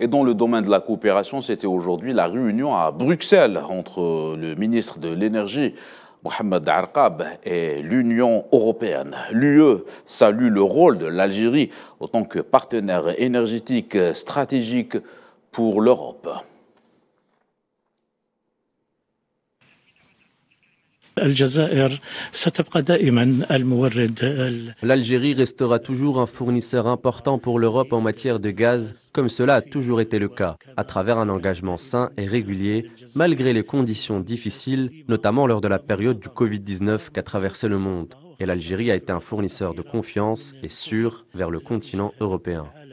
Et dans le domaine de la coopération, c'était aujourd'hui la réunion à Bruxelles entre le ministre de l'Énergie, Mohamed Arqab et l'Union européenne. L'UE salue le rôle de l'Algérie en tant que partenaire énergétique stratégique pour l'Europe. L'Algérie restera toujours un fournisseur important pour l'Europe en matière de gaz, comme cela a toujours été le cas, à travers un engagement sain et régulier, malgré les conditions difficiles, notamment lors de la période du Covid-19 qu'a traversé le monde. Et l'Algérie a été un fournisseur de confiance et sûr vers le continent européen.